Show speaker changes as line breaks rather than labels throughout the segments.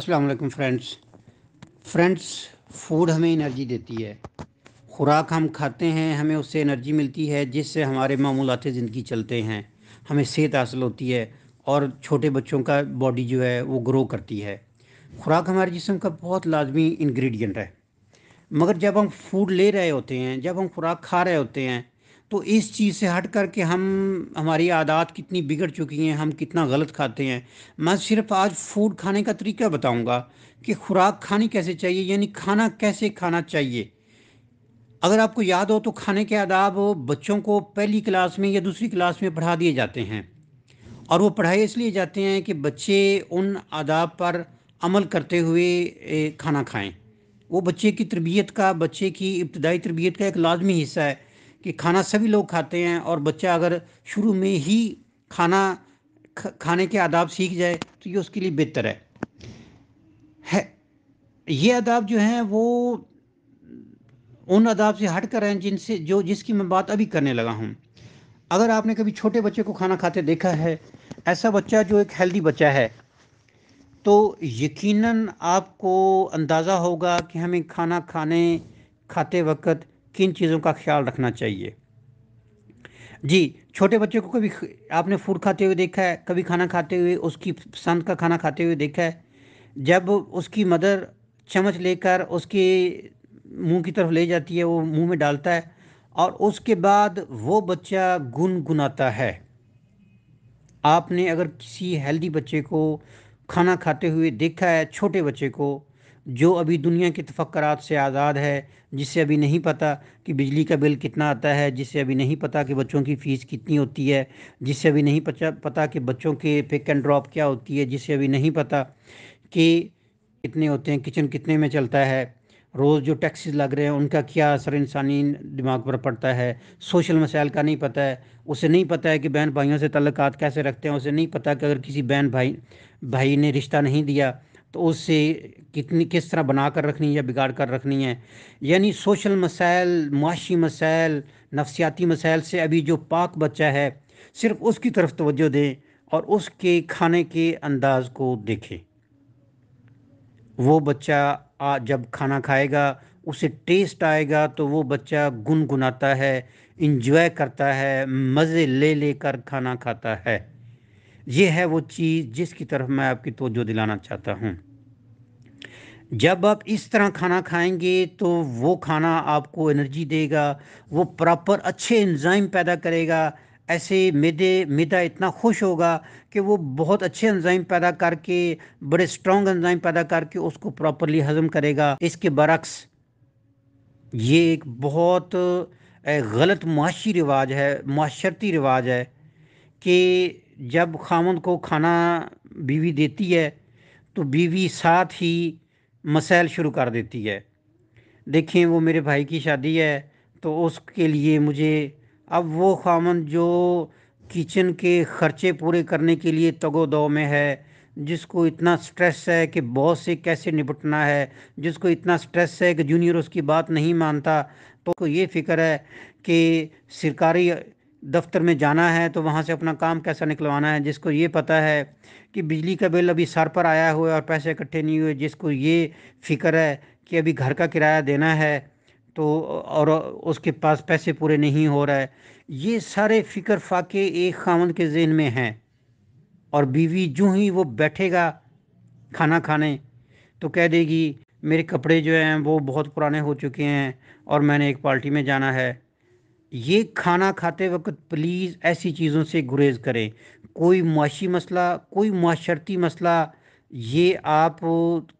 अस्सलाम वालेकुम friends friends food हमें एनर्जी देती है खुराक हम खाते हैं हमें उससे एनर्जी मिलती है जिससे हमारे मामूलत ज़िंदगी चलते हैं हमें सेहत हासिल होती है और छोटे बच्चों का बॉडी जो है वो ग्रो करती है खुराक हमारे जिसम का बहुत लाजमी इन्ग्रीडियंट है मगर जब हम फूड ले रहे होते हैं जब हम खुराक खा रहे होते हैं तो इस चीज़ से हट कर के हम हमारी आदत कितनी बिगड़ चुकी हैं हम कितना गलत खाते हैं मैं सिर्फ आज फूड खाने का तरीका बताऊंगा कि खुराक खानी कैसे चाहिए यानी खाना कैसे खाना चाहिए अगर आपको याद हो तो खाने के आदाब बच्चों को पहली क्लास में या दूसरी क्लास में पढ़ा दिए जाते हैं और वो पढ़ाए इसलिए जाते हैं कि बच्चे उन आदाब पर अमल करते हुए खाना खाएं वो बच्चे की तरबियत का बच्चे की इब्तदाई तरबियत का एक लाजमी हिस्सा है कि खाना सभी लोग खाते हैं और बच्चा अगर शुरू में ही खाना खाने के आदाब सीख जाए तो ये उसके लिए बेहतर है है ये आदाब जो हैं वो उन आदाब से हट कर हैं जिनसे जो जिसकी मैं बात अभी करने लगा हूँ अगर आपने कभी छोटे बच्चे को खाना खाते देखा है ऐसा बच्चा जो एक हेल्दी बच्चा है तो यकीनन आपको अंदाज़ा होगा कि हमें खाना खाने खाते वक्त किन चीज़ों का ख्याल रखना चाहिए जी छोटे बच्चे को कभी आपने फूड खाते हुए देखा है कभी खाना खाते हुए उसकी पसंद का खाना खाते हुए देखा है जब उसकी मदर चम्मच लेकर उसके मुंह की तरफ ले जाती है वो मुंह में डालता है और उसके बाद वो बच्चा गुनगुनाता है आपने अगर किसी हेल्दी बच्चे को खाना खाते हुए देखा है छोटे बच्चे को जो अभी दुनिया के तफक्रात से आज़ाद है जिसे अभी नहीं पता कि बिजली का बिल कितना आता है जिसे अभी नहीं पता कि बच्चों की फ़ीस कितनी होती है जिसे अभी नहीं पता पता कि बच्चों के पिक एंड ड्रॉप क्या होती है जिसे अभी नहीं पता कि कितने होते हैं किचन कितने में चलता है रोज़ जो टैक्सेस लग रहे हैं उनका क्या असर इंसानी दिमाग पर पड़ता है सोशल मसाइल का नहीं पता है उसे नहीं पता है कि बहन भाइयों से तल्लक कैसे रखते हैं उसे नहीं पता कि अगर किसी बहन भाई भाई ने रिश्ता नहीं दिया तो उससे कितनी किस तरह बना कर रखनी है या बिगाड़ कर रखनी है यानी सोशल मसाइल माशी मसाइल नफसियाती मसाइल से अभी जो पाक बच्चा है सिर्फ उसकी तरफ तोज्जो दें और उसके खाने के अंदाज को देखें वो बच्चा आ, जब खाना खाएगा उसे टेस्ट आएगा तो वो बच्चा गुनगुनाता है इंजॉय करता है मज़े ले लेकर खाना खाता है ये है वो चीज़ जिसकी तरफ मैं आपकी तोज्जो दिलाना चाहता हूँ जब आप इस तरह खाना खाएंगे तो वो खाना आपको एनर्जी देगा वो प्रॉपर अच्छे एंजाइम पैदा करेगा ऐसे मेदे मैदा इतना खुश होगा कि वो बहुत अच्छे एंजाइम पैदा करके बड़े स्ट्रॉन्ग एंजाइम पैदा करके उसको प्रॉपरली हज़म करेगा इसके बरक्स ये एक बहुत गलत माशी रिवाज है माशरती रिवाज है कि जब खामद को खाना बीवी देती है तो बीवी साथ ही मसैल शुरू कर देती है देखें वो मेरे भाई की शादी है तो उसके लिए मुझे अब वो खामन जो किचन के ख़र्चे पूरे करने के लिए तगो दो में है जिसको इतना स्ट्रेस है कि बॉस से कैसे निपटना है जिसको इतना स्ट्रेस है कि जूनियर उसकी बात नहीं मानता तो ये फ़िक्र है कि सरकारी दफ्तर में जाना है तो वहाँ से अपना काम कैसा निकलवाना है जिसको ये पता है कि बिजली का बिल अभी सर पर आया हुआ है और पैसे इकट्ठे नहीं हुए जिसको ये फिक्र है कि अभी घर का किराया देना है तो और उसके पास पैसे पूरे नहीं हो रहा है ये सारे फिक्र फाके एक खामन के जहन में हैं और बीवी जो ही वो बैठेगा खाना खाने तो कह देगी मेरे कपड़े जो हैं वो बहुत पुराने हो चुके हैं और मैंने एक पार्टी में जाना है ये खाना खाते वक्त प्लीज़ ऐसी चीज़ों से गुरेज करें कोई मुशी मसला कोई माशरती मसला ये आप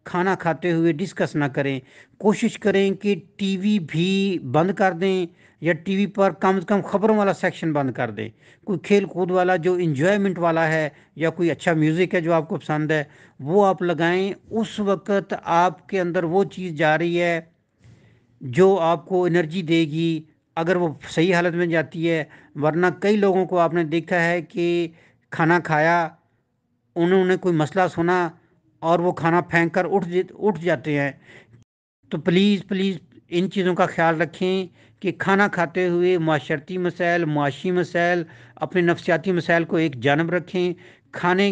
खाना खाते हुए डिस्कस ना करें कोशिश करें कि टीवी भी बंद कर दें या टीवी पर कम से कम खबरों वाला सेक्शन बंद कर दें कोई खेल कूद वाला जो इन्जॉयमेंट वाला है या कोई अच्छा म्यूज़िक है जो आपको पसंद है वो आप लगाएं उस वक़्त आपके अंदर वो चीज़ जा रही है जो आपको एनर्जी देगी अगर वो सही हालत में जाती है वरना कई लोगों को आपने देखा है कि खाना खाया उन्होंने कोई मसला सुना और वो खाना फेंक कर उठ उठ जाते हैं तो प्लीज़ प्लीज़ इन चीज़ों का ख्याल रखें कि खाना खाते हुए माशरती मसाइल माशी मसाइल अपने नफसियाती मसाइल को एक जानब रखें खाने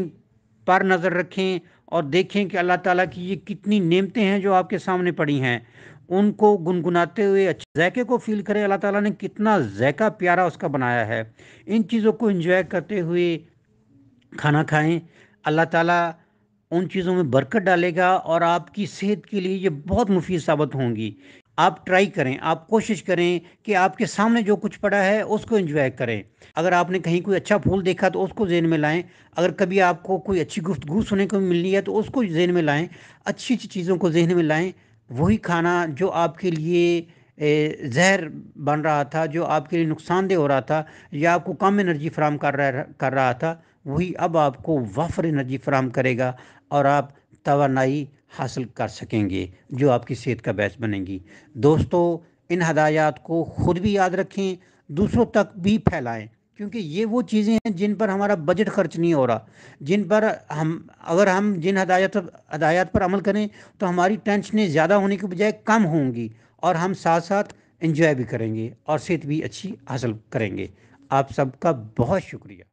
पर नज़र रखें और देखें कि अल्लाह ताला की ये कितनी नेमतें हैं जो आपके सामने पड़ी हैं उनको गुनगुनाते हुए अच्छे जैके को फील करें अल्लाह ताला ने कितना जैका प्यारा उसका बनाया है इन चीज़ों को एंजॉय करते हुए खाना खाएं अल्लाह ताला उन चीज़ों में बरकत डालेगा और आपकी सेहत के लिए ये बहुत मुफीद साबित होंगी आप ट्राई करें आप कोशिश करें कि आपके सामने जो कुछ पड़ा है उसको एंजॉय करें अगर आपने कहीं कोई अच्छा फूल देखा तो उसको जेन में लाएं अगर कभी आपको कोई अच्छी गुफ्तगु सुनने को मिलनी है तो उसको जेन में लाएं अच्छी अच्छी चीज़ों को जहन में लाएं वही खाना जो आपके लिए जहर बन रहा था जो आपके लिए नुकसानदेह हो रहा था या आपको कम एनर्जी फ्राहम कर रहा कर रहा था वही अब आपको वफर एनर्जी फ्राहम करेगा और आप तोानाई हासिल कर सकेंगे जो आपकी सेहत का बैस बनेंगी दोस्तों इन हदायात को ख़ुद भी याद रखें दूसरों तक भी फैलाएं क्योंकि ये वो चीज़ें हैं जिन पर हमारा बजट खर्च नहीं हो रहा जिन पर हम अगर हम जिन हदायत हदायत पर अमल करें तो हमारी टेंशनें ज़्यादा होने के बजाय कम होंगी और हम साथ साथ इंजॉय भी करेंगे और सेहत भी अच्छी हासिल करेंगे आप सबका बहुत शुक्रिया